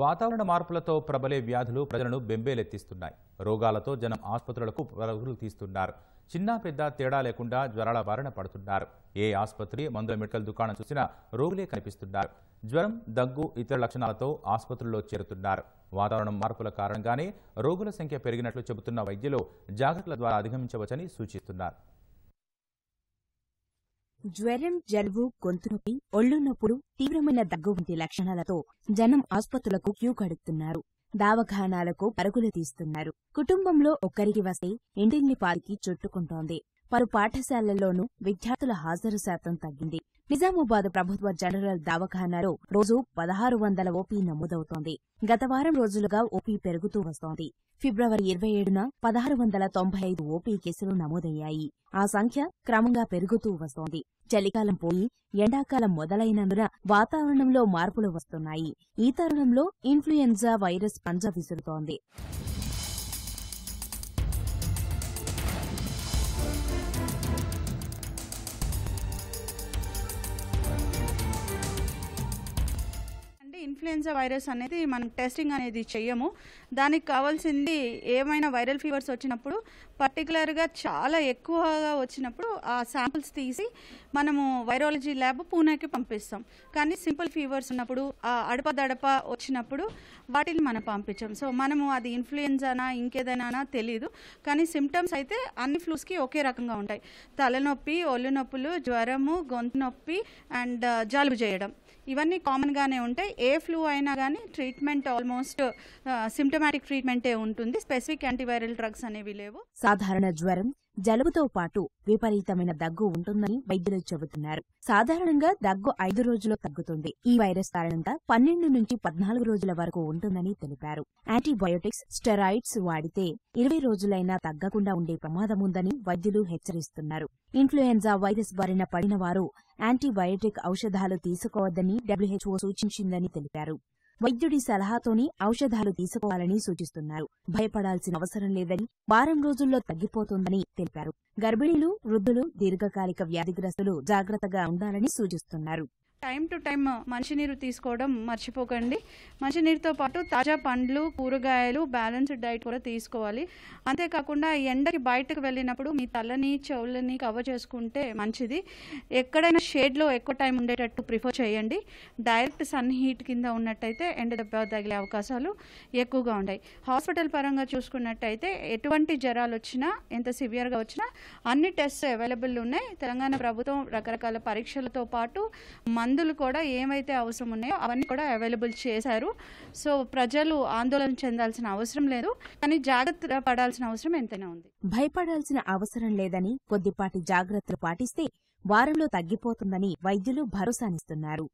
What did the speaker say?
వాతావరణ మార్పులతో ప్రబలే వ్యాధులు ప్రజలను బెంబేలెత్తిస్తున్నాయి రోగాలతో జనం ఆసుపత్రులకు పరుగులు తీస్తున్నారు చిన్న పెద్ద తేడా లేకుండా జ్వరాల బారిన పడుతున్నారు ఏ ఆసుపత్రి మందుల మెడికల్ దుకాణం చూసినా రోగులే కనిపిస్తున్నారు జ్వరం దగ్గు ఇతర లక్షణాలతో ఆసుపత్రుల్లో చేరుతున్నారు వాతావరణ మార్పుల కారణంగానే రోగుల సంఖ్య పెరిగినట్లు చెబుతున్న వైద్యులు జాగ్రత్తల ద్వారా అధిగమించవచ్చని సూచిస్తున్నారు జ్వరం జలుబు గొంతు నొప్పి ఒళ్ళున్నప్పుడు నొప్పులు తీవ్రమైన దగ్గు వంటి లక్షణాలతో జనం ఆసుపత్రులకు క్యూ కడుతున్నారు దావఖానాలకు పరుగులు తీస్తున్నారు కుటుంబంలో ఒక్కరికి వస్తే ఇంటిల్లి పాలికి చుట్టుకుంటోంది పలు పాఠశాలల్లోనూ విద్యార్థుల హాజరు శాతం తగ్గింది నిజామాబాద్ ప్రభుత్వ జనరల్ దవాఖానాలో రోజు పదహారు వందల ఓపీ నమోదవుతోంది గత వారం రోజులుగా ఓపీ పెరుగుతూ వస్తోంది ఫిబ్రవరి ఇరవై ఏడున పదహారు వందల తొంభై ఐదు ఓపీ కేసులు నమోదయ్యాయి ఆ సంఖ్య క్రమంగా పెరుగుతూ వస్తోంది చలికాలం పోయి ఎండాకాలం మొదలైనందున వాతావరణంలో మార్పులు వస్తున్నాయి ఈ తరుణంలో ఇన్ఫ్లుయెంజా వైరస్ పంజా విసురుతోంది ఇన్ఫ్లుయెన్జా వైరస్ అనేది మనం టెస్టింగ్ అనేది చెయ్యము దానికి కావాల్సింది ఏమైనా వైరల్ ఫీవర్స్ వచ్చినప్పుడు పర్టికులర్గా చాలా ఎక్కువగా వచ్చినప్పుడు ఆ శాంపుల్స్ తీసి మనము వైరాలజీ ల్యాబ్ పూణేకి పంపిస్తాం కానీ సింపుల్ ఫీవర్స్ ఉన్నప్పుడు ఆ అడపదడప వచ్చినప్పుడు వాటిని మనం పంపించాం సో మనము అది ఇన్ఫ్లుయెన్జానా ఇంకేదైనా తెలియదు కానీ సిమ్టమ్స్ అయితే అన్ని ఫ్లూస్కి ఒకే రకంగా ఉంటాయి తలనొప్పి ఒళ్ళు నొప్పులు జ్వరము గొంతు నొప్పి అండ్ జలుబు చేయడం ఇవన్నీ కామన్గానే ఉంటాయి ఏ ఫ్లూ అయినా కానీ ట్రీట్మెంట్ ఆల్మోస్ట్ సిమ్టమాటిక్ ట్రీట్మెంటే ఉంటుంది స్పెసిఫిక్ యాంటీవైరల్ డ్రగ్స్ అనేవి లేవు సాధారణ జ్వరం జలుబుతో పాటు విపరీతమైన దగ్గు ఉంటుందని వైద్యులు చెబుతున్నారు సాధారణంగా దగ్గు ఐదు రోజుల్లో తగ్గుతుంది ఈ వైరస్ కారణంగా పన్నెండు నుంచి పద్నాలుగు రోజుల వరకు ఉంటుందని తెలిపారు యాంటీబయోటిక్స్ స్టెరాయిడ్స్ వాడితే ఇరవై రోజులైనా తగ్గకుండా ఉండే ప్రమాదముందని వైద్యులు హెచ్చరిస్తున్నారు ఇన్ఫ్లుయెంజా వైరస్ బారిన పడిన వారు యాంటీబయోటిక్ ఔషధాలు తీసుకోవద్దని డబ్ల్యూహెచ్ఓ సూచించిందని తెలిపారు వైద్యుడి సలహాతోనే ఔషధాలు తీసుకోవాలని సూచిస్తున్నారు భయపడాల్సిన అవసరం లేదని వారం రోజుల్లో తగ్గిపోతుందని తెలిపారు గర్భిణీలు వృద్ధులు దీర్ఘకాలిక వ్యాధిగ్రస్తులు జాగ్రత్తగా ఉండాలని సూచిస్తున్నారు టైం టు టైం మంచినీరు తీసుకోవడం మర్చిపోకండి మంచినీరుతో పాటు తాజా పండ్లు కూరగాయలు బ్యాలెన్స్డ్ డైట్ కూడా తీసుకోవాలి అంతేకాకుండా ఎండకి బయటకు వెళ్ళినప్పుడు మీ తలని చెవులని కవర్ చేసుకుంటే మంచిది ఎక్కడైనా షేడ్లో ఎక్కువ టైం ఉండేటట్టు ప్రిఫర్ చేయండి డైరెక్ట్ సన్ హీట్ కింద ఉన్నట్టయితే ఎండ దెబ్బ తగిలే అవకాశాలు ఎక్కువగా ఉన్నాయి హాస్పిటల్ పరంగా చూసుకున్నట్టయితే ఎటువంటి జ్వరాలు వచ్చినా ఎంత సివియర్గా వచ్చినా అన్ని టెస్ట్స్ అవైలబుల్ ఉన్నాయి తెలంగాణ ప్రభుత్వం రకరకాల పరీక్షలతో పాటు మన మందులు కూడా ఏమైతే అవసరం ఉన్నాయో అవన్నీ కూడా అవైలబుల్ చేశారు సో ప్రజలు ఆందోళన చెందాల్సిన అవసరం లేదు కానీ జాగ్రత్త పడాల్సిన అవసరం ఎంతైనా ఉంది భయపడాల్సిన అవసరం లేదని కొద్దిపాటి జాగ్రత్తలు పాటిస్తే వారంలో తగ్గిపోతుందని వైద్యులు భరోసానిస్తున్నారు